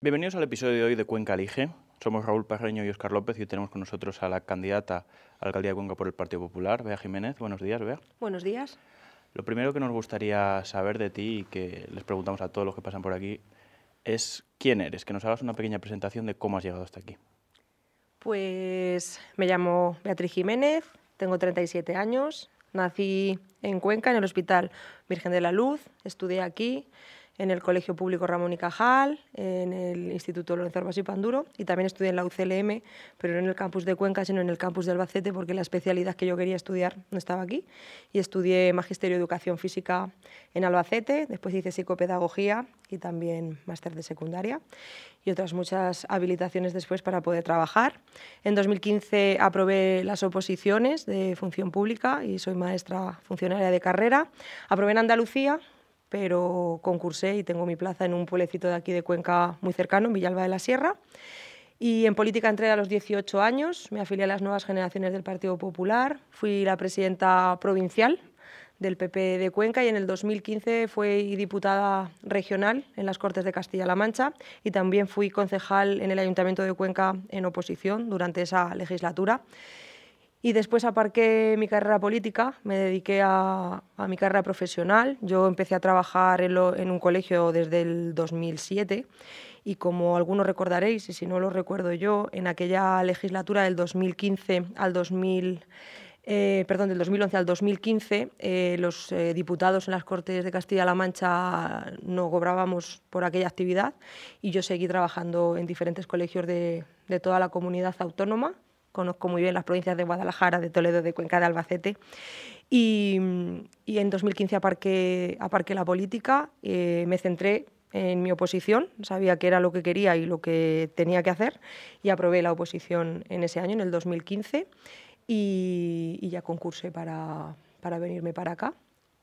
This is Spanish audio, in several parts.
Bienvenidos al episodio de hoy de Cuenca Elige. Somos Raúl Parreño y Oscar López y tenemos con nosotros a la candidata a alcaldía de Cuenca por el Partido Popular, Bea Jiménez. Buenos días, Bea. Buenos días. Lo primero que nos gustaría saber de ti y que les preguntamos a todos los que pasan por aquí es quién eres, que nos hagas una pequeña presentación de cómo has llegado hasta aquí. Pues me llamo Beatriz Jiménez, tengo 37 años, nací en Cuenca, en el Hospital Virgen de la Luz, estudié aquí en el Colegio Público Ramón y Cajal, en el Instituto Lorenzo Armas y Panduro y también estudié en la UCLM, pero no en el campus de Cuenca, sino en el campus de Albacete, porque la especialidad que yo quería estudiar no estaba aquí. Y estudié Magisterio de Educación Física en Albacete, después hice Psicopedagogía y también máster de secundaria y otras muchas habilitaciones después para poder trabajar. En 2015 aprobé las oposiciones de función pública y soy maestra funcionaria de carrera. Aprobé en Andalucía pero concursé y tengo mi plaza en un pueblecito de aquí de Cuenca muy cercano, en Villalba de la Sierra. Y en política entré a los 18 años, me afilié a las nuevas generaciones del Partido Popular, fui la presidenta provincial del PP de Cuenca y en el 2015 fui diputada regional en las Cortes de Castilla-La Mancha y también fui concejal en el Ayuntamiento de Cuenca en oposición durante esa legislatura. Y después aparqué mi carrera política, me dediqué a, mi carrera profesional. Yo empecé a trabajar en, un colegio desde el 2007 y como algunos recordaréis, y si no lo recuerdo yo, en aquella legislatura del 2015 al 2000, eh, perdón, del 2011 al 2015, eh, los eh, diputados en las Cortes de Castilla-La Mancha no cobrábamos por aquella actividad y yo seguí trabajando en diferentes colegios de toda la comunidad autónoma conozco muy bien las provincias de Guadalajara, de Toledo, de Cuenca, de Albacete. Y, en 2015 aparqué, la política, eh, me centré en mi oposición, sabía que era lo que quería y lo que tenía que hacer y aprobé la oposición en ese año, en el 2015, y, ya concursé para, para venirme para acá.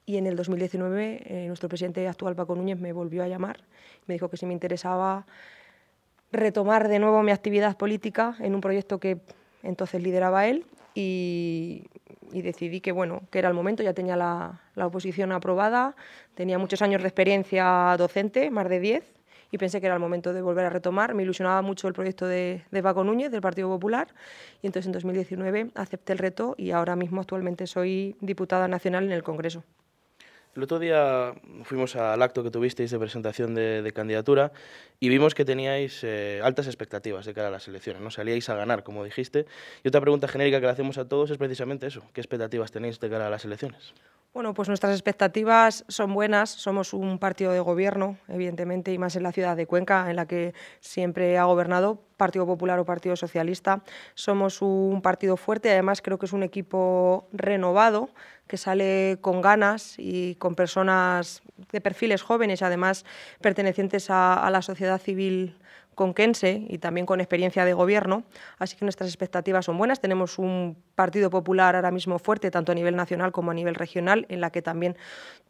Y en el 2019 eh, nuestro presidente actual, Paco Núñez, me volvió a llamar, me dijo que si me interesaba retomar de nuevo mi actividad política en un proyecto que entonces lideraba él y, decidí que, bueno, que era el momento, ya tenía la, oposición aprobada, tenía muchos años de experiencia docente, más de 10, y pensé que era el momento de volver a retomar. Me ilusionaba mucho el proyecto de, de Paco Núñez, del Partido Popular, y entonces en 2019 acepté el reto y ahora mismo actualmente soy diputada nacional en el Congreso. El otro día fuimos al acto que tuvisteis de presentación de, candidatura y vimos que teníais eh, altas expectativas de cara a las elecciones, ¿no? Salíais a ganar, como dijiste. Y otra pregunta genérica que le hacemos a todos es precisamente eso, ¿qué expectativas tenéis de cara a las elecciones? Bueno, pues nuestras expectativas son buenas. Somos un partido de gobierno, evidentemente, y más en la ciudad de Cuenca, en la que siempre ha gobernado Partido Popular o Partido Socialista. Somos un partido fuerte, además creo que es un equipo renovado, que sale con ganas y con personas de perfiles jóvenes, además pertenecientes a, la sociedad civil conquense y también con experiencia de gobierno. Así que nuestras expectativas son buenas. Tenemos un Partido Popular ahora mismo fuerte, tanto a nivel nacional como a nivel regional, en la que también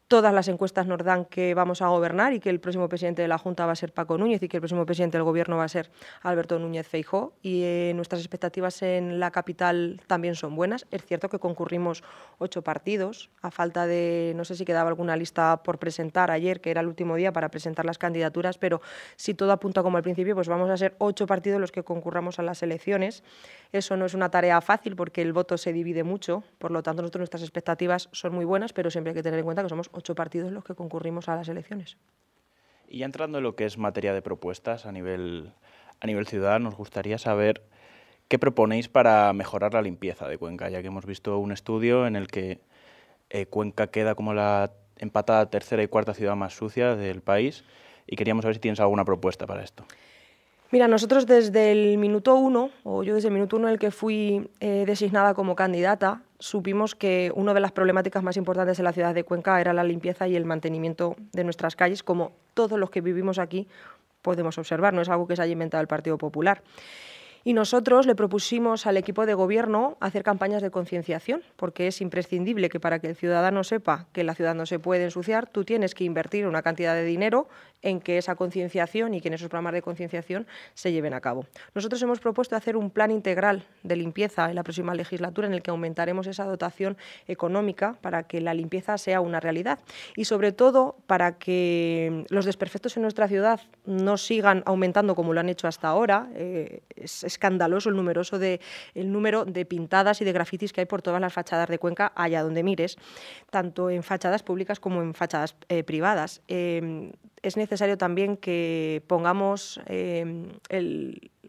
todas las encuestas nos dan que vamos a gobernar y que el próximo presidente de la Junta va a ser Paco Núñez y que el próximo presidente del Gobierno va a ser Alberto Núñez Feijó. Y eh, nuestras expectativas en la capital también son buenas. Es cierto que concurrimos ocho partidos, a falta de, no sé si quedaba alguna lista por presentar ayer, que era el último día para presentar las candidaturas, pero si todo apunta como al principio, pues vamos a ser ocho partidos los que concurramos a las elecciones. Eso no es una tarea fácil porque el voto se divide mucho, por lo tanto nuestras expectativas son muy buenas, pero siempre hay que tener en cuenta que somos ocho partidos los que concurrimos a las elecciones. Y ya entrando en lo que es materia de propuestas a nivel, a nivel ciudad, nos gustaría saber qué proponéis para mejorar la limpieza de Cuenca, ya que hemos visto un estudio en el que eh, Cuenca queda como la empatada tercera y cuarta ciudad más sucia del país y queríamos saber si tienes alguna propuesta para esto. Mira, nosotros desde el minuto uno, o yo desde el minuto uno en el que fui eh, designada como candidata, supimos que una de las problemáticas más importantes en la ciudad de Cuenca era la limpieza y el mantenimiento de nuestras calles, como todos los que vivimos aquí podemos observar, no es algo que se haya inventado el Partido Popular. Y nosotros le propusimos al equipo de gobierno hacer campañas de concienciación, porque es imprescindible que para que el ciudadano sepa que la ciudad no se puede ensuciar, tú tienes que invertir una cantidad de dinero en que esa concienciación y que esos programas de concienciación se lleven a cabo. Nosotros hemos propuesto hacer un plan integral de limpieza en la próxima legislatura en el que aumentaremos esa dotación económica para que la limpieza sea una realidad y sobre todo para que los desperfectos en nuestra ciudad no sigan aumentando como lo han hecho hasta ahora. Eh, escandaloso el, numeroso de, el número de pintadas y de grafitis que hay por todas las fachadas de Cuenca, allá donde mires, tanto en fachadas públicas como en fachadas eh, privadas. Em, es necesario también que pongamos em,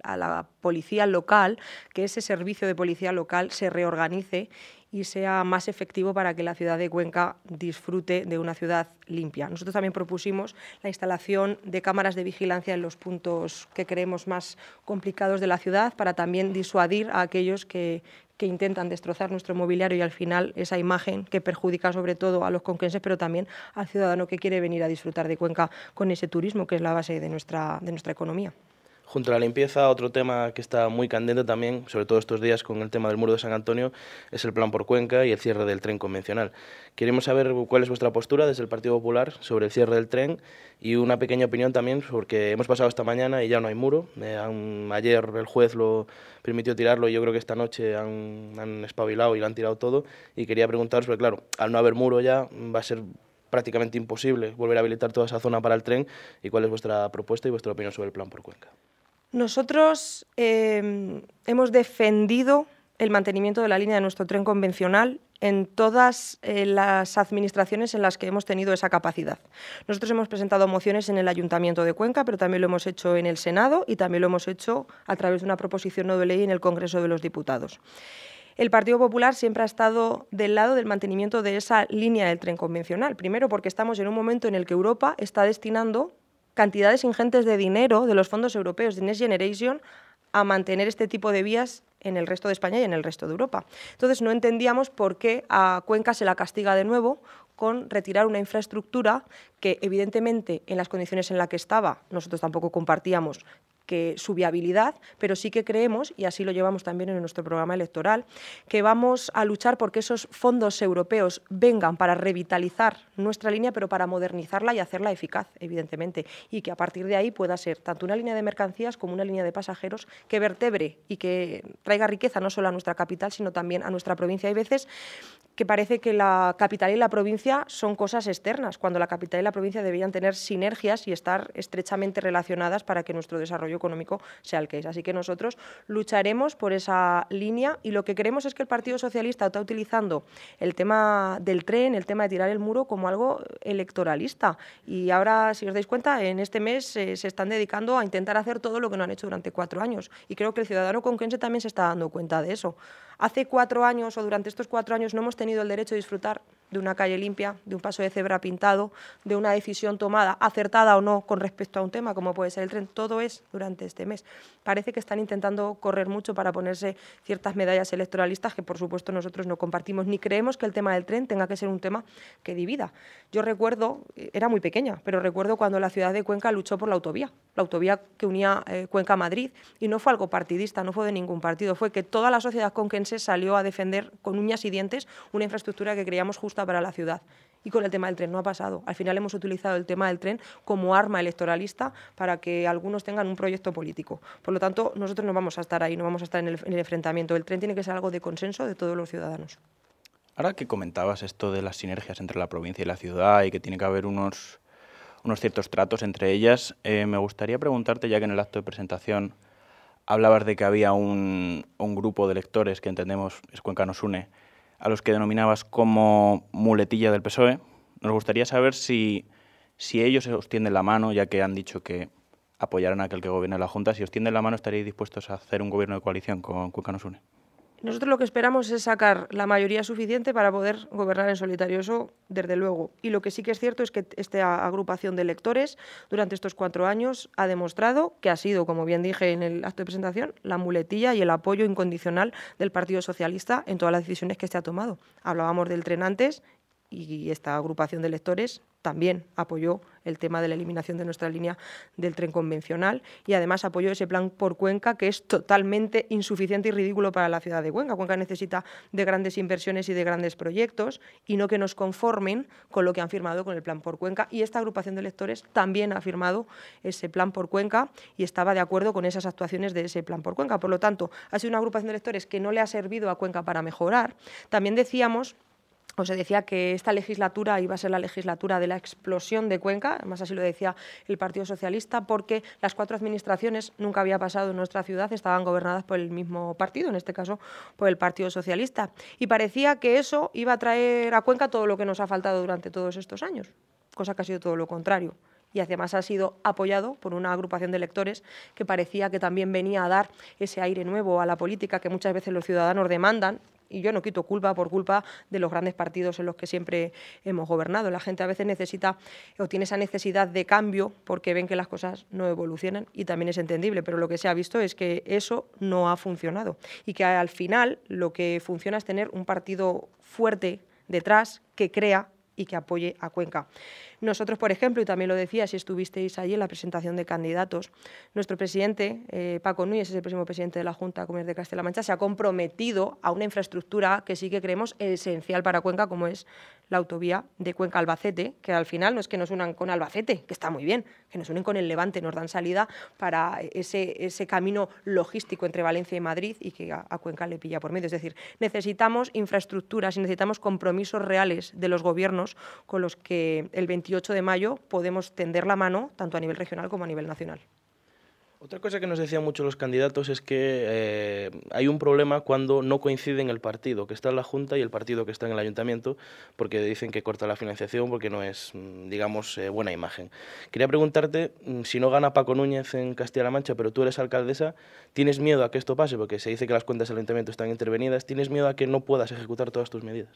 a la policía local, que ese servicio de policía local se reorganice y sea más efectivo para que la ciudad de Cuenca disfrute de una ciudad limpia. Nosotros también propusimos la instalación de cámaras de vigilancia en los puntos que creemos más complicados de la ciudad para también disuadir a aquellos que, intentan destrozar nuestro mobiliario y al final esa imagen que perjudica sobre todo a los conquenses, pero también al ciudadano que quiere venir a disfrutar de Cuenca con ese turismo que es la base de nuestra, de nuestra economía junto a la limpieza, otro tema que está muy candente también, sobre todo estos días con el tema del muro de San Antonio, es el plan por Cuenca y el cierre del tren convencional. Queremos saber cuál es vuestra postura desde el Partido Popular sobre el cierre del tren y una pequeña opinión también, porque hemos pasado esta mañana y ya no hay muro. Eh, ayer el juez lo permitió tirarlo y yo creo que esta noche han, han espabilado y lo han tirado todo. Y quería preguntaros, porque claro, al no haber muro ya va a ser prácticamente imposible volver a habilitar toda esa zona para el tren y cuál es vuestra propuesta y vuestra opinión sobre el plan por Cuenca. Nosotros em, hemos defendido el mantenimiento de la línea de nuestro tren convencional en todas eh, las administraciones en las que hemos tenido esa capacidad. Nosotros hemos presentado mociones en el Ayuntamiento de Cuenca, pero también lo hemos hecho en el Senado y también lo hemos hecho a través de una proposición no de ley en el Congreso de los Diputados. El Partido Popular siempre ha estado del lado del mantenimiento de esa línea del tren convencional, primero porque estamos en un momento en el que Europa está destinando cantidades ingentes de dinero de los fondos europeos de Next Generation a mantener este tipo de vías en el resto de España y en el resto de Europa. Entonces no entendíamos por qué a Cuenca se la castiga de nuevo con retirar una infraestructura que evidentemente en las condiciones en las que estaba nosotros tampoco compartíamos que su viabilidad, pero sí que creemos, y así lo llevamos también en nuestro programa electoral, que vamos a luchar porque esos fondos europeos vengan para revitalizar nuestra línea, pero para modernizarla y hacerla eficaz, evidentemente, y que a partir de ahí pueda ser tanto una línea de mercancías como una línea de pasajeros que vertebre y que traiga riqueza no solo a nuestra capital, sino también a nuestra provincia. Hay veces que parece que la capital y la provincia son cosas externas, cuando la capital y la provincia deberían tener sinergias y estar estrechamente relacionadas para que nuestro desarrollo económico sea el que es. Así que nosotros lucharemos por esa línea y lo que queremos es que el Partido Socialista está utilizando el tema del tren, el tema de tirar el muro como algo electoralista. Y ahora, si os dais cuenta, en este mes eh, se están dedicando a intentar hacer todo lo que no han hecho durante cuatro años. Y creo que el ciudadano conquense también se está dando cuenta de eso. Hace cuatro años o durante estos cuatro años no hemos tenido el derecho de disfrutar de una calle limpia, de un paso de cebra pintado, de una decisión tomada, acertada o no, con respecto a un tema como puede ser el tren. Todo es durante este mes. Parece que están intentando correr mucho para ponerse ciertas medallas electoralistas que, por supuesto, nosotros no compartimos ni creemos que el tema del tren tenga que ser un tema que divida. Yo recuerdo, eh, era muy pequeña, pero recuerdo cuando la ciudad de Cuenca luchó por la autovía, la autovía que unía eh, Cuenca a Madrid, y no fue algo partidista, no fue de ningún partido, fue que toda la sociedad conquense salió a defender con uñas y dientes una infraestructura que creíamos justa para la ciudad. Y con el tema del tren no ha pasado. Al final hemos utilizado el tema del tren como arma electoralista para que algunos tengan un proyecto político. Por lo tanto, nosotros no vamos a estar ahí, no vamos a estar en el, enfrentamiento. El tren tiene que ser algo de consenso de todos los ciudadanos. Ahora que comentabas esto de las sinergias entre la provincia y la ciudad y que tiene que haber unos, unos ciertos tratos entre ellas, eh, me gustaría preguntarte, ya que en el acto de presentación hablabas de que había un, un grupo de electores que entendemos es Cuenca nos une, a los que denominabas como muletilla del PSOE. Nos gustaría saber si, si ellos os tienden la mano, ya que han dicho que apoyarán a aquel que gobierne la Junta, si os tienden la mano, ¿estaréis dispuestos a hacer un gobierno de coalición con Cuenca Nos Une? Nosotros lo que esperamos es sacar la mayoría suficiente para poder gobernar en solitario, eso desde luego. Y lo que sí que es cierto es que esta agrupación de electores durante estos cuatro años ha demostrado que ha sido, como bien dije en el acto de presentación, la muletilla y el apoyo incondicional del Partido Socialista en todas las decisiones que se ha tomado. Hablábamos del tren antes y esta agrupación de electores también apoyó el tema de la eliminación de nuestra línea del tren convencional y además apoyó ese plan por Cuenca que es totalmente insuficiente y ridículo para la ciudad de Cuenca. Cuenca necesita de grandes inversiones y de grandes proyectos y no que nos conformen con lo que han firmado con el plan por Cuenca y esta agrupación de electores también ha firmado ese plan por Cuenca y estaba de acuerdo con esas actuaciones de ese plan por Cuenca. Por lo tanto, ha sido una agrupación de electores que no le ha servido a Cuenca para mejorar. También decíamos se decía que esta legislatura iba a ser la legislatura de la explosión de Cuenca, además así lo decía el Partido Socialista, porque las cuatro administraciones nunca había pasado en nuestra ciudad, estaban gobernadas por el mismo partido, en este caso por el Partido Socialista. Y parecía que eso iba a traer a Cuenca todo lo que nos ha faltado durante todos estos años, cosa que ha sido todo lo contrario y además ha sido apoyado por una agrupación de electores que parecía que también venía a dar ese aire nuevo a la política que muchas veces los ciudadanos demandan, y yo no quito culpa por culpa de los grandes partidos en los que siempre hemos gobernado. La gente a veces necesita o tiene esa necesidad de cambio porque ven que las cosas no evolucionan y también es entendible, pero lo que se ha visto es que eso no ha funcionado y que al final lo que funciona es tener un partido fuerte detrás que crea y que apoye a Cuenca. Nosotros, por ejemplo, y también lo decía si estuvisteis allí en la presentación de candidatos, nuestro presidente, eh, Paco Núñez, es el próximo presidente de la Junta de Comunidad de Castilla-La Mancha, se ha comprometido a una infraestructura que sí que creemos esencial para Cuenca, como es la autovía de Cuenca-Albacete, que al final no es que nos unan con Albacete, que está muy bien, que nos unen con el Levante, nos dan salida para ese, camino logístico entre Valencia y Madrid y que a, a Cuenca le pilla por medio. Es decir, necesitamos infraestructuras y necesitamos compromisos reales de los gobiernos con los que el 28 de mayo podemos tender la mano tanto a nivel regional como a nivel nacional. Otra cosa que nos decían mucho los candidatos es que eh, hay un problema cuando no coinciden el partido que está en la Junta y el partido que está en el Ayuntamiento, porque dicen que corta la financiación porque no es, mm, digamos, eh, buena imagen. Quería preguntarte, mm, si no gana Paco Núñez en Castilla-La Mancha, pero tú eres alcaldesa, ¿tienes miedo a que esto pase? Porque se dice que las cuentas del Ayuntamiento están intervenidas. ¿Tienes miedo a que no puedas ejecutar todas tus medidas?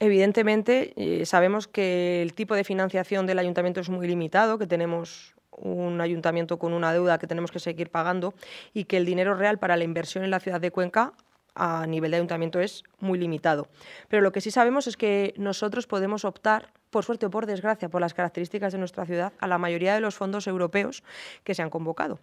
Evidentemente, eh, sabemos que el tipo de financiación del ayuntamiento es muy limitado, que tenemos un ayuntamiento con una deuda que tenemos que seguir pagando y que el dinero real para la inversión en la ciudad de Cuenca a nivel de ayuntamiento es muy limitado. Pero lo que sí sabemos es que nosotros podemos optar por suerte o por desgracia, por las características de nuestra ciudad, a la mayoría de los fondos europeos que se han convocado.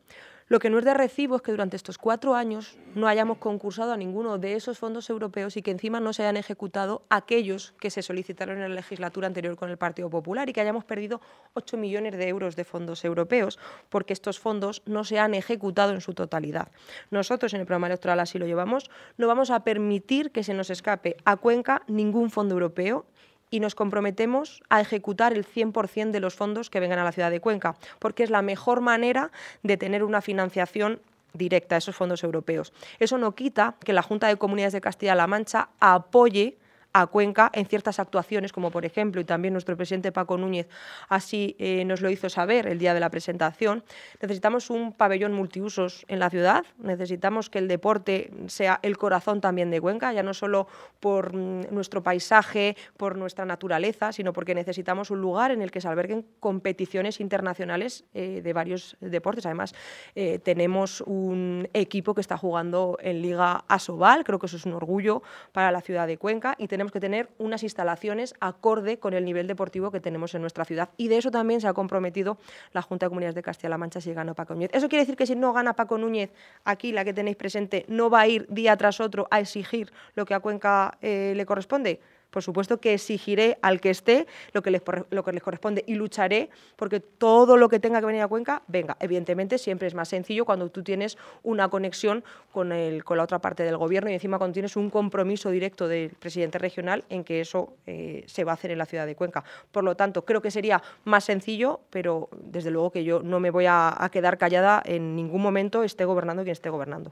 Lo que no es de recibo es que durante estos cuatro años no hayamos concursado a ninguno de esos fondos europeos y que encima no se hayan ejecutado aquellos que se solicitaron en la legislatura anterior con el Partido Popular y que hayamos perdido 8 millones de euros de fondos europeos porque estos fondos no se han ejecutado en su totalidad. Nosotros en el programa electoral así lo llevamos, no vamos a permitir que se nos escape a Cuenca ningún fondo europeo y nos comprometemos a ejecutar el 100% de los fondos que vengan a la ciudad de Cuenca, porque es la mejor manera de tener una financiación directa a esos fondos europeos. Eso no quita que la Junta de Comunidades de Castilla-La Mancha apoye a Cuenca en ciertas actuaciones, como por ejemplo, y también nuestro presidente Paco Núñez así eh, nos lo hizo saber el día de la presentación, necesitamos un pabellón multiusos en la ciudad, necesitamos que el deporte sea el corazón también de Cuenca, ya no solo por mm, nuestro paisaje, por nuestra naturaleza, sino porque necesitamos un lugar en el que se alberguen competiciones internacionales eh, de varios deportes. Además, eh, tenemos un equipo que está jugando en Liga Asobal, creo que eso es un orgullo para la ciudad de Cuenca, y tenemos tenemos que tener unas instalaciones acorde con el nivel deportivo que tenemos en nuestra ciudad. Y de eso también se ha comprometido la Junta de Comunidades de Castilla-La Mancha si gana Paco Núñez. Eso quiere decir que si no gana Paco Núñez, aquí la que tenéis presente no va a ir día tras otro a exigir lo que a Cuenca eh, le corresponde. Por supuesto que exigiré al que esté lo que les, lo que les corresponde y lucharé porque todo lo que tenga que venir a Cuenca, venga. Evidentemente siempre es más sencillo cuando tú tienes una conexión con, el, con la otra parte del gobierno y encima cuando tienes un compromiso directo del presidente regional en que eso eh, se va a hacer en la ciudad de Cuenca. Por lo tanto, creo que sería más sencillo, pero desde luego que yo no me voy a quedar callada en ningún momento, esté gobernando quien esté gobernando.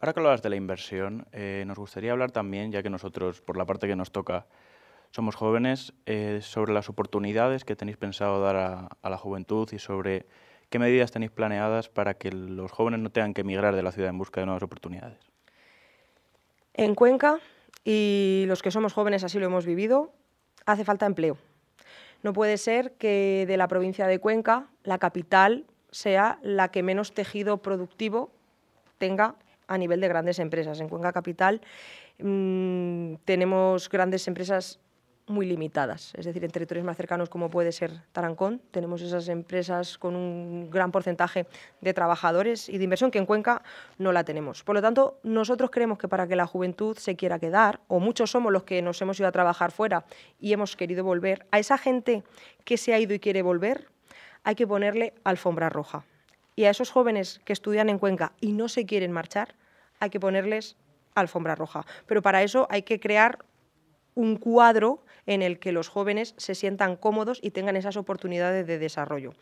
Ahora que hablas de la inversión, eh, nos gustaría hablar también, ya que nosotros, por la parte que nos toca, somos jóvenes, eh, sobre las oportunidades que tenéis pensado dar a, la juventud y sobre qué medidas tenéis planeadas para que los jóvenes no tengan que emigrar de la ciudad en busca de nuevas oportunidades. En Cuenca, y los que somos jóvenes así lo hemos vivido, hace falta empleo. No puede ser que de la provincia de Cuenca, la capital, sea la que menos tejido productivo tenga a nivel de grandes empresas. En Cuenca Capital mm, tenemos grandes empresas muy limitadas. Es decir, en territorios más cercanos como puede ser Tarancón, tenemos esas empresas con un gran porcentaje de trabajadores y de inversión que en Cuenca no la tenemos. Por lo tanto, nosotros creemos que para que la juventud se quiera quedar, o muchos somos los que nos hemos ido a trabajar fuera y hemos querido volver, a esa gente que se ha ido y quiere volver, hay que ponerle alfombra roja. Y a esos jóvenes que estudian en Cuenca y no se quieren marchar, hay que ponerles alfombra roja. Pero para eso hay que crear un cuadro en el que los jóvenes se sientan cómodos y tengan esas oportunidades de desarrollo.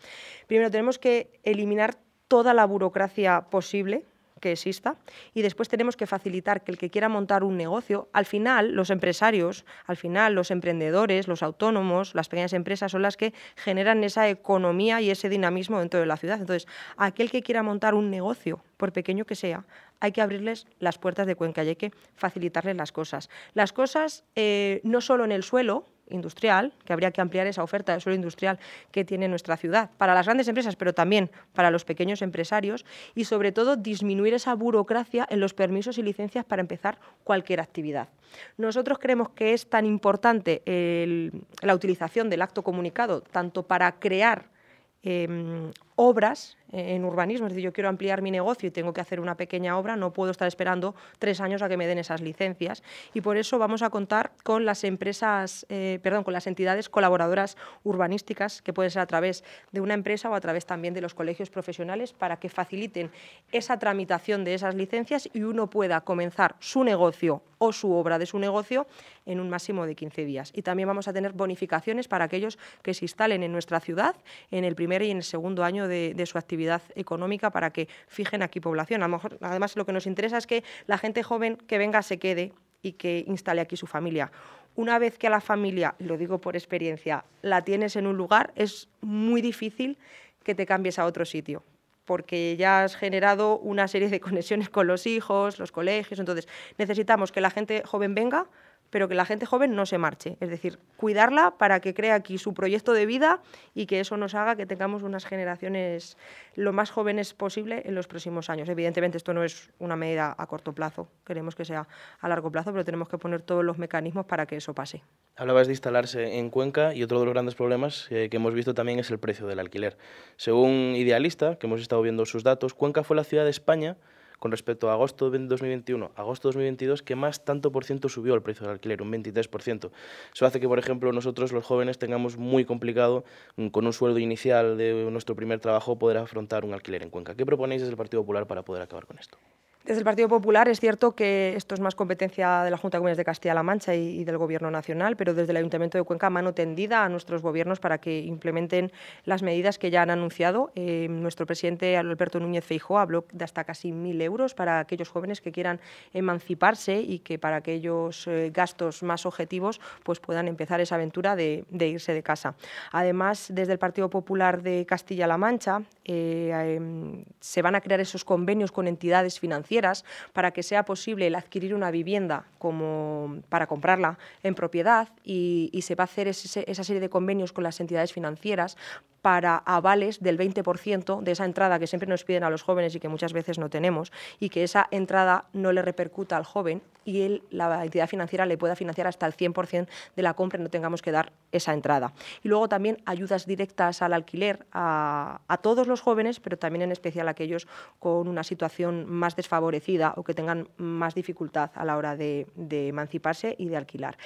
Primero, tenemos que eliminar toda la burocracia posible que exista y después tenemos que facilitar que el que quiera montar un negocio, al final los empresarios, al final los emprendedores, los autónomos, las pequeñas empresas son las que generan esa economía y ese dinamismo dentro de la ciudad. Entonces, aquel que quiera montar un negocio, por pequeño que sea, hay que abrirles las puertas de Cuenca y hay que facilitarles las cosas. Las cosas eh, no solo en el suelo, industrial, que habría que ampliar esa oferta de suelo industrial que tiene nuestra ciudad, para las grandes empresas, pero también para los pequeños empresarios, y sobre todo disminuir esa burocracia en los permisos y licencias para empezar cualquier actividad. Nosotros creemos que es tan importante la utilización del acto comunicado, tanto para crear em, obras en urbanismo, es decir, yo quiero ampliar mi negocio y tengo que hacer una pequeña obra, no puedo estar esperando tres años a que me den esas licencias. Y por eso vamos a contar con las empresas, eh, perdón, con las entidades colaboradoras urbanísticas, que pueden ser a través de una empresa o a través también de los colegios profesionales, para que faciliten esa tramitación de esas licencias y uno pueda comenzar su negocio o su obra de su negocio en un máximo de 15 días. Y también vamos a tener bonificaciones para aquellos que se instalen en nuestra ciudad en el primer y en el segundo año de su actividad económica para que fijen aquí población. además, lo que nos interesa es que la gente joven que venga se quede y que instale aquí su familia. Una vez que a la familia, lo digo por experiencia, la tienes en un lugar, es muy difícil que te cambies a otro sitio porque ya has generado una serie de conexiones con los hijos, los colegios. Entonces, necesitamos que la gente joven venga, pero que la gente joven no se marche. Es decir, cuidarla para que crea aquí su proyecto de vida y que eso nos haga que tengamos unas generaciones lo más jóvenes posible en los próximos años. Evidentemente, esto no es una medida a corto plazo, queremos que sea a largo plazo, pero tenemos que poner todos los mecanismos para que eso pase. Hablabas de instalarse en Cuenca y otro de los grandes problemas eh, que hemos visto también es el precio del alquiler. Según Idealista, que hemos estado viendo sus datos, Cuenca fue la ciudad de España con respecto a agosto de 2021, agosto de 2022, ¿qué más tanto por ciento subió el precio del alquiler, un 23%. Eso hace que, por ejemplo, nosotros los jóvenes tengamos muy complicado mm, con un sueldo inicial de nuestro primer trabajo poder afrontar un alquiler en Cuenca. ¿Qué proponéis desde el Partido Popular para poder acabar con esto? Desde el Partido Popular es cierto que esto es más competencia de la Junta de Comunidades de Castilla-La Mancha y, del Gobierno Nacional, pero desde el Ayuntamiento de Cuenca, mano tendida a nuestros gobiernos para que implementen las medidas que ya han anunciado. Eh, nuestro presidente Alberto Núñez Feijóo habló de hasta casi mil euros para aquellos jóvenes que quieran emanciparse y que para aquellos eh, gastos más objetivos pues puedan empezar esa aventura de, irse de casa. Además, desde el Partido Popular de Castilla-La Mancha eh, em, se van a crear esos convenios con entidades financieras para que sea posible el adquirir una vivienda como para comprarla en propiedad y, se va a hacer esa serie de convenios con las entidades financieras para avales del 20% de esa entrada que siempre nos piden a los jóvenes y que muchas veces no tenemos, y que esa entrada no le repercuta al joven y él, la entidad financiera le pueda financiar hasta el 100% de la compra y no tengamos que dar esa entrada. Y luego también ayudas directas al alquiler a, todos los jóvenes, pero también en especial a aquellos con una situación más desfavorecida o que tengan más dificultad a la hora de, emanciparse y de alquilar.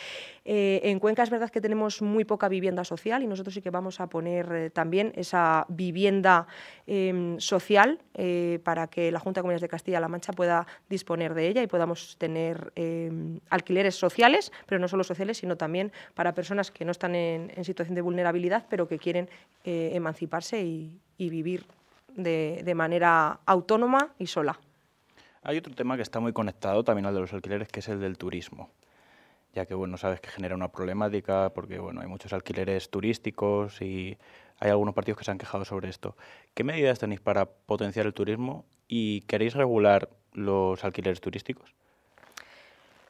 Eh, en Cuenca es verdad que tenemos muy poca vivienda social y nosotros sí que vamos a poner eh, también también esa vivienda em, social eh, para que la Junta de Comunidades de Castilla-La Mancha pueda disponer de ella y podamos tener em, alquileres sociales, pero no solo sociales, sino también para personas que no están en, situación de vulnerabilidad, pero que quieren eh, emanciparse y, vivir de, de manera autónoma y sola. Hay otro tema que está muy conectado también al de los alquileres, que es el del turismo ya que bueno, sabes que genera una problemática porque bueno, hay muchos alquileres turísticos y hay algunos partidos que se han quejado sobre esto. ¿Qué medidas tenéis para potenciar el turismo y queréis regular los alquileres turísticos?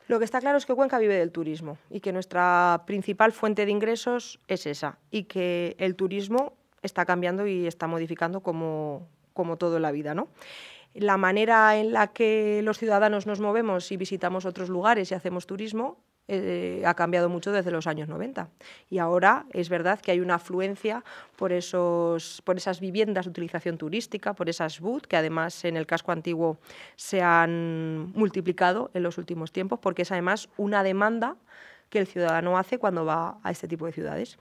Lo que está claro es que Cuenca vive del turismo y que nuestra principal fuente de ingresos es esa y que el turismo está cambiando y está modificando como, como todo la vida, ¿no? La manera en la que los ciudadanos nos movemos y visitamos otros lugares y hacemos turismo eh, ha cambiado mucho desde los años 90. Y ahora es verdad que hay una afluencia por, esos, por esas viviendas de utilización turística, por esas VUD, que además en el casco antiguo se han multiplicado en los últimos tiempos, porque es además una demanda que el ciudadano hace cuando va a este tipo de ciudades.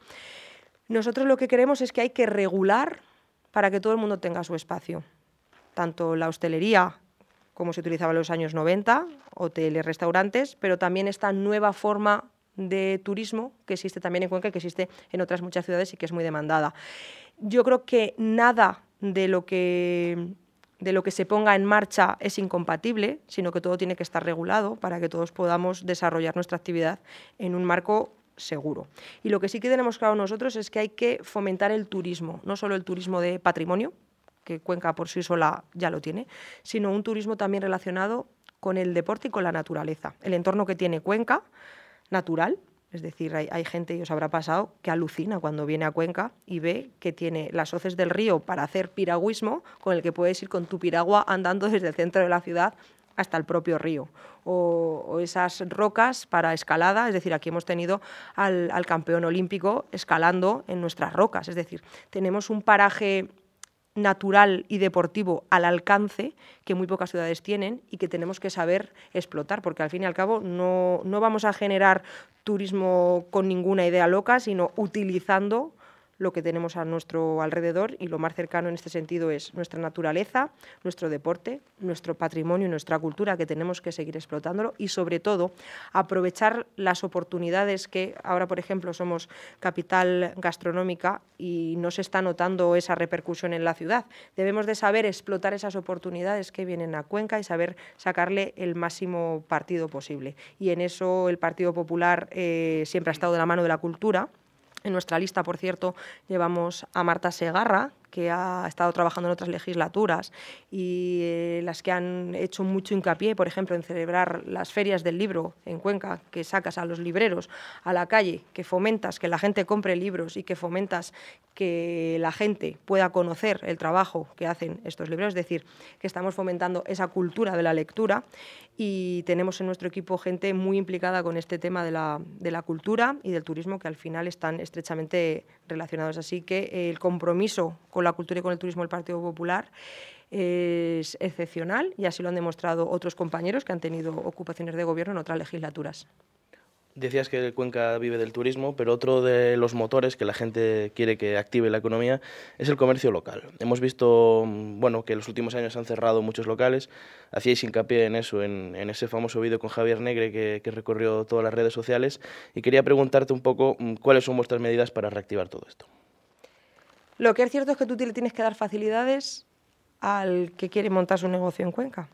Nosotros lo que queremos es que hay que regular para que todo el mundo tenga su espacio, tanto la hostelería como se utilizaba en los años 90, hoteles, restaurantes, pero también esta nueva forma de turismo que existe también en Cuenca y que existe en otras muchas ciudades y que es muy demandada. Yo creo que nada de lo que de lo que se ponga en marcha es incompatible, sino que todo tiene que estar regulado para que todos podamos desarrollar nuestra actividad en un marco seguro. Y lo que sí que tenemos claro nosotros es que hay que fomentar el turismo, no solo el turismo de patrimonio, que Cuenca por sí sola ya lo tiene, sino un turismo también relacionado con el deporte y con la naturaleza. El entorno que tiene Cuenca, natural, es decir, hay, gente, y os habrá pasado, que alucina cuando viene a Cuenca y ve que tiene las hoces del río para hacer piragüismo, con el que puedes ir con tu piragua andando desde el centro de la ciudad hasta el propio río. O, esas rocas para escalada, es decir, aquí hemos tenido al, al campeón olímpico escalando en nuestras rocas. Es decir, tenemos un paraje natural y deportivo al alcance que muy pocas ciudades tienen y que tenemos que saber explotar, porque al fin y al cabo no, vamos a generar turismo con ninguna idea loca, sino utilizando lo que tenemos a nuestro alrededor y lo más cercano en este sentido es nuestra naturaleza, nuestro deporte, nuestro patrimonio y nuestra cultura, que tenemos que seguir explotándolo y sobre todo aprovechar las oportunidades que ahora, por ejemplo, somos capital gastronómica y no se está notando esa repercusión en la ciudad. Debemos de saber explotar esas oportunidades que vienen a Cuenca y saber sacarle el máximo partido posible. Y en eso el Partido Popular eh, siempre ha estado de la mano de la cultura. En nuestra lista, por cierto, llevamos a Marta Segarra, que ha estado trabajando en otras legislaturas y eh, las que han hecho mucho hincapié, por ejemplo, en celebrar las ferias del libro en Cuenca, que sacas a los libreros a la calle, que fomentas que la gente compre libros y que fomentas que la gente pueda conocer el trabajo que hacen estos libreros, es decir, que estamos fomentando esa cultura de la lectura y tenemos en nuestro equipo gente muy implicada con este tema de la, de la cultura y del turismo que al final están estrechamente relacionados. Así que el compromiso con la cultura y con el turismo del Partido Popular es excepcional y así lo han demostrado otros compañeros que han tenido ocupaciones de gobierno en otras legislaturas. Decías que Cuenca vive del turismo, pero otro de los motores que la gente quiere que active la economía es el comercio local. Hemos visto mm, bueno, que en los últimos años han cerrado muchos locales. Hacíais hincapié en eso, en, ese famoso vídeo con Javier Negre que, que, recorrió todas las redes sociales. Y quería preguntarte un poco mm, cuáles son vuestras medidas para reactivar todo esto. Lo que es cierto es que tú le tienes que dar facilidades al que quiere montar su negocio en Cuenca.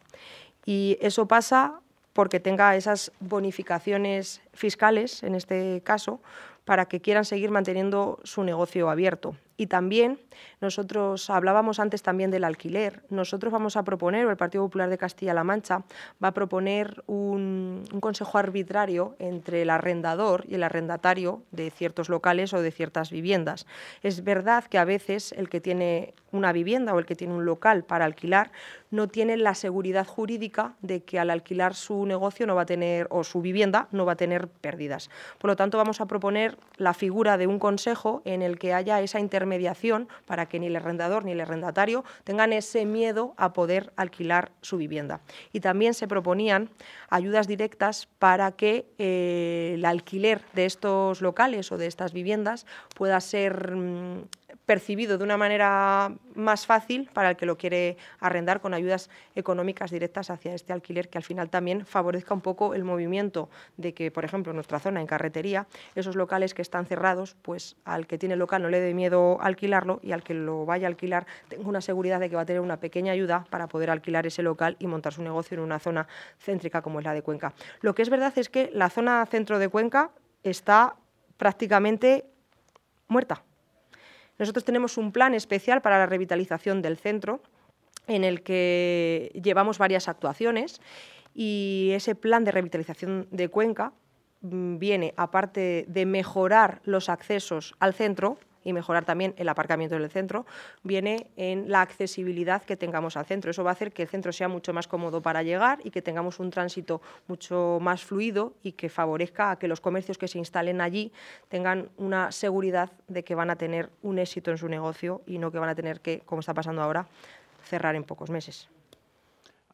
Y eso pasa porque tenga esas bonificaciones fiscales, en este caso, para que quieran seguir manteniendo su negocio abierto. Y también nosotros hablábamos antes también del alquiler. Nosotros vamos a proponer, o el Partido Popular de Castilla-La Mancha va a proponer un, consejo arbitrario entre el arrendador y el arrendatario de ciertos locales o de ciertas viviendas. Es verdad que a veces el que tiene una vivienda o el que tiene un local para alquilar, no tiene la seguridad jurídica de que al alquilar su negocio no va a tener o su vivienda no va a tener pérdidas. Por lo tanto, vamos a proponer la figura de un consejo en el que haya esa intermediación para que ni el arrendador ni el arrendatario tengan ese miedo a poder alquilar su vivienda. Y también se proponían ayudas directas para que eh, el alquiler de estos locales o de estas viviendas pueda ser mm, percibido de una manera más fácil para el que lo quiere arrendar con ayudas económicas directas hacia este alquiler que al final también favorezca un poco el movimiento de que, por ejemplo, en nuestra zona en carretería, esos locales que están cerrados, pues al que tiene local no le dé miedo alquilarlo y al que lo vaya a alquilar tengo una seguridad de que va a tener una pequeña ayuda para poder alquilar ese local y montar su negocio en una zona céntrica como es la de Cuenca. Lo que es verdad es que la zona centro de Cuenca está prácticamente muerta. Nosotros tenemos un plan especial para la revitalización del centro en el que llevamos varias actuaciones y ese plan de revitalización de Cuenca mm, viene, aparte de mejorar los accesos al centro, y mejorar también el aparcamiento del centro, viene en la accesibilidad que tengamos al centro. Eso va a hacer que el centro sea mucho más cómodo para llegar y que tengamos un tránsito mucho más fluido y que favorezca a que los comercios que se instalen allí tengan una seguridad de que van a tener un éxito en su negocio y no que van a tener que, como está pasando ahora, cerrar en pocos meses.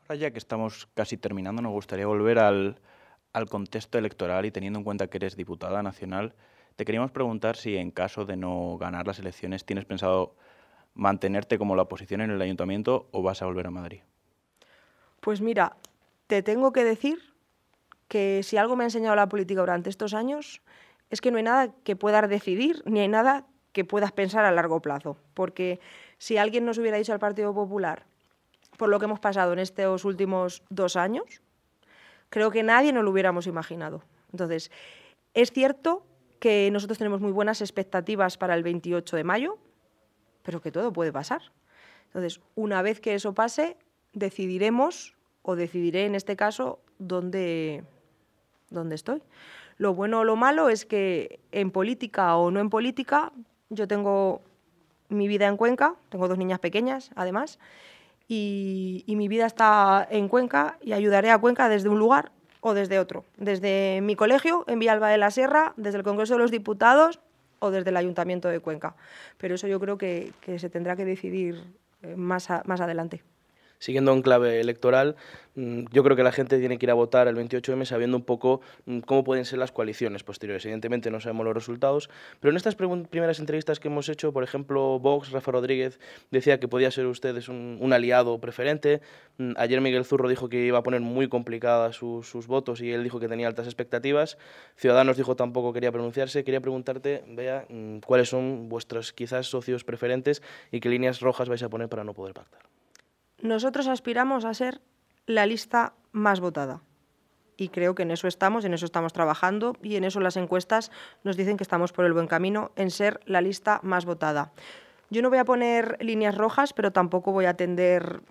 Ahora ya que estamos casi terminando, nos gustaría volver al, al contexto electoral y teniendo en cuenta que eres diputada nacional, te queríamos preguntar si en caso de no ganar las elecciones tienes pensado mantenerte como la oposición en el ayuntamiento o vas a volver a Madrid. Pues mira, te tengo que decir que si algo me ha enseñado la política durante estos años es que no hay nada que puedas decidir ni hay nada que puedas pensar a largo plazo. Porque si alguien nos hubiera dicho al Partido Popular por lo que hemos pasado en estos últimos dos años, creo que nadie nos lo hubiéramos imaginado. Entonces, es cierto que nosotros tenemos muy buenas expectativas para el 28 de mayo, pero que todo puede pasar. Entonces, una vez que eso pase, decidiremos, o decidiré en este caso, dónde, dónde estoy. Lo bueno o lo malo es que en política o no en política, yo tengo mi vida en Cuenca, tengo dos niñas pequeñas además, y, y mi vida está en Cuenca y ayudaré a Cuenca desde un lugar o desde otro, desde mi colegio en Villalba de la Sierra, desde el Congreso de los Diputados o desde el Ayuntamiento de Cuenca. Pero eso yo creo que, se tendrá que decidir eh, más, más adelante siguiendo en clave electoral, mm, yo creo que la gente tiene que ir a votar el 28M sabiendo un poco mm, cómo pueden ser las coaliciones posteriores. Evidentemente no sabemos los resultados, pero en estas primeras entrevistas que hemos hecho, por ejemplo, Vox, Rafa Rodríguez, decía que podía ser ustedes un, aliado preferente. Mm, ayer Miguel Zurro dijo que iba a poner muy complicadas sus votos y él dijo que tenía altas expectativas. Ciudadanos dijo tampoco quería pronunciarse. Quería preguntarte, vea, cuáles son vuestros quizás socios preferentes y qué líneas rojas vais a poner para no poder pactar nosotros aspiramos a ser la lista más votada. Y creo que en eso estamos, en eso estamos trabajando y en eso las encuestas nos dicen que estamos por el buen camino en ser la lista más votada. Yo no voy a poner líneas rojas, pero tampoco voy a tender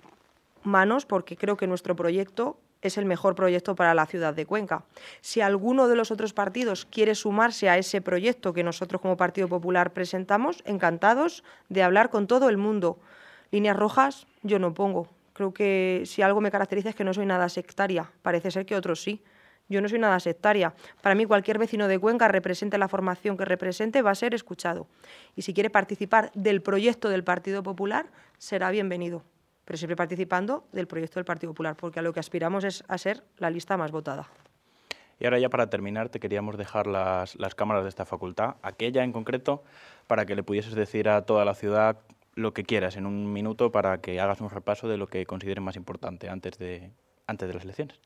manos porque creo que nuestro proyecto es el mejor proyecto para la ciudad de Cuenca. Si alguno de los otros partidos quiere sumarse a ese proyecto que nosotros como Partido Popular presentamos, encantados de hablar con todo el mundo líneas rojas yo no pongo. Creo que si algo me caracteriza es que no soy nada sectaria. Parece ser que otros sí. Yo no soy nada sectaria. Para mí cualquier vecino de Cuenca, represente la formación que represente, va a ser escuchado. Y si quiere participar del proyecto del Partido Popular, será bienvenido. Pero siempre participando del proyecto del Partido Popular, porque a lo que aspiramos es a ser la lista más votada. Y ahora ya para terminar te queríamos dejar las, las cámaras de esta facultad, aquella en concreto, para que le pudieses decir a toda la ciudad lo que quieras en un minuto para que hagas un repaso de lo que consideres más importante antes de, antes de las elecciones.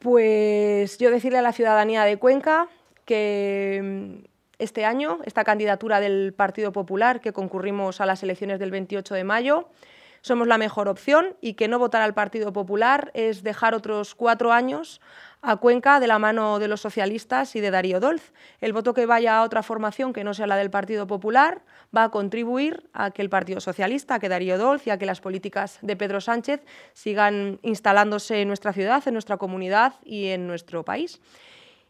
Pues yo decirle a la ciudadanía de Cuenca que mm, este año, esta candidatura del Partido Popular, que concurrimos a las elecciones del 28 de mayo, somos la mejor opción y que no votar al Partido Popular es dejar otros cuatro años a Cuenca de la mano de los socialistas y de Darío Dolz. El voto que vaya a otra formación que no sea la del Partido Popular va a contribuir a que el Partido Socialista, a que Darío Dolz y a que las políticas de Pedro Sánchez sigan instalándose en nuestra ciudad, en nuestra comunidad y en nuestro país.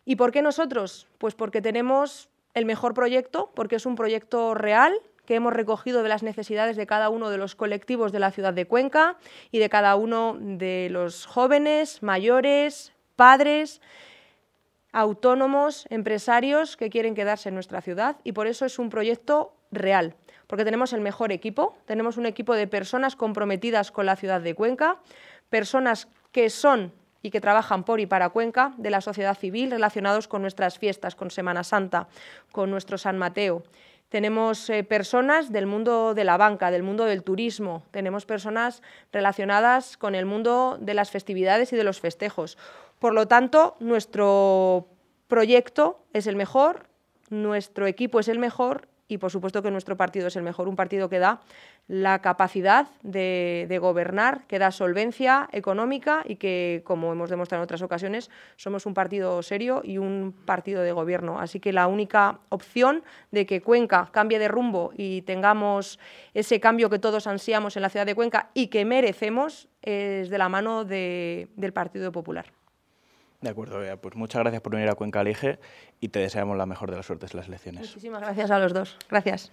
¿Y por qué nosotros? Pues porque tenemos el mejor proyecto, porque es un proyecto real, que hemos recogido de las necesidades de cada uno de los colectivos de la ciudad de Cuenca y de cada uno de los jóvenes, mayores, padres, autónomos, empresarios que quieren quedarse en nuestra ciudad y por eso es un proyecto real, porque tenemos el mejor equipo, tenemos un equipo de personas comprometidas con la ciudad de Cuenca, personas que son y que trabajan por y para Cuenca, de la sociedad civil, relacionados con nuestras fiestas, con Semana Santa, con nuestro San Mateo. Tenemos eh, personas del mundo de la banca, del mundo del turismo, tenemos personas relacionadas con el mundo de las festividades y de los festejos. Por lo tanto, nuestro proyecto es el mejor, nuestro equipo es el mejor y por supuesto que nuestro partido es el mejor, un partido que da la capacidad de, gobernar, que da solvencia económica y que, como hemos demostrado en otras ocasiones, somos un partido serio y un partido de gobierno. Así que la única opción de que Cuenca cambie de rumbo y tengamos ese cambio que todos ansiamos en la ciudad de Cuenca y que merecemos es de la mano del Partido Popular. De acuerdo, Pues muchas gracias por venir a Cuenca Lige y te deseamos la mejor de las suertes en las elecciones. Muchísimas gracias a los dos. Gracias.